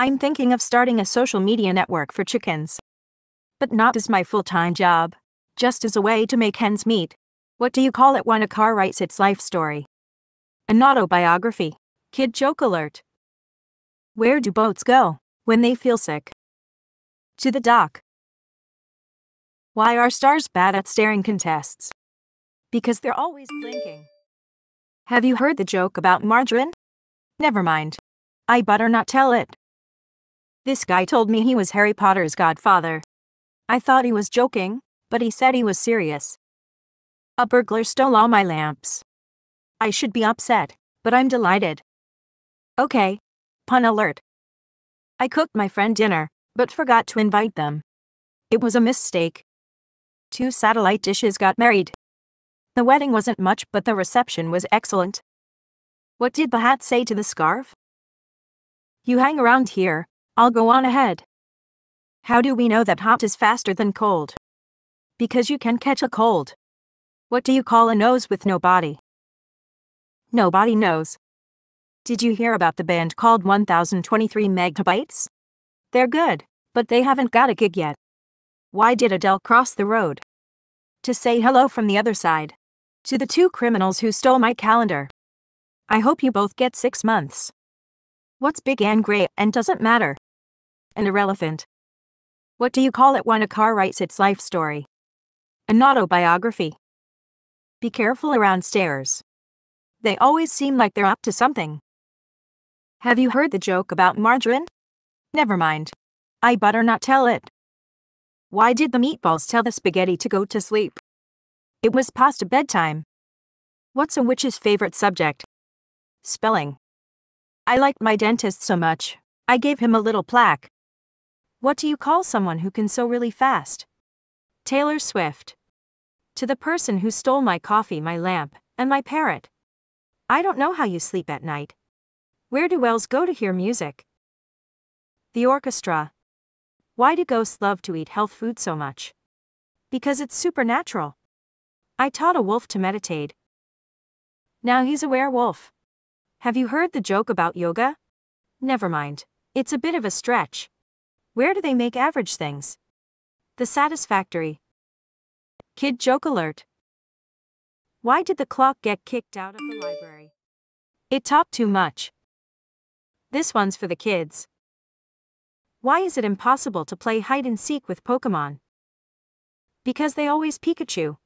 I'm thinking of starting a social media network for chickens. But not as my full-time job. Just as a way to make hens meet. What do you call it when a car writes its life story? An autobiography. Kid joke alert. Where do boats go when they feel sick? To the dock. Why are stars bad at staring contests? Because they're always blinking. Have you heard the joke about margarine? Never mind. I better not tell it. This guy told me he was Harry Potter's godfather. I thought he was joking, but he said he was serious. A burglar stole all my lamps. I should be upset, but I'm delighted. Okay. Pun alert. I cooked my friend dinner, but forgot to invite them. It was a mistake. Two satellite dishes got married. The wedding wasn't much, but the reception was excellent. What did the hat say to the scarf? You hang around here, I'll go on ahead. How do we know that hot is faster than cold? Because you can catch a cold. What do you call a nose with no body? Nobody knows. Did you hear about the band called 1023 Megabytes? They're good, but they haven't got a gig yet. Why did Adele cross the road? To say hello from the other side. To the two criminals who stole my calendar. I hope you both get six months. What's big and gray and doesn't matter and irrelevant. What do you call it when a car writes its life story? An autobiography. Be careful around stairs. They always seem like they're up to something. Have you heard the joke about margarine? Never mind. I better not tell it. Why did the meatballs tell the spaghetti to go to sleep? It was past bedtime. What's a witch's favorite subject? Spelling. I liked my dentist so much, I gave him a little plaque. What do you call someone who can sew really fast? Taylor Swift. To the person who stole my coffee, my lamp, and my parrot. I don't know how you sleep at night. Where do elves go to hear music? The orchestra. Why do ghosts love to eat health food so much? Because it's supernatural. I taught a wolf to meditate. Now he's a werewolf. Have you heard the joke about yoga? Never mind. It's a bit of a stretch. Where do they make average things? The Satisfactory. Kid Joke Alert. Why did the clock get kicked out of the library? It talked too much. This one's for the kids. Why is it impossible to play hide and seek with Pokemon? Because they always Pikachu.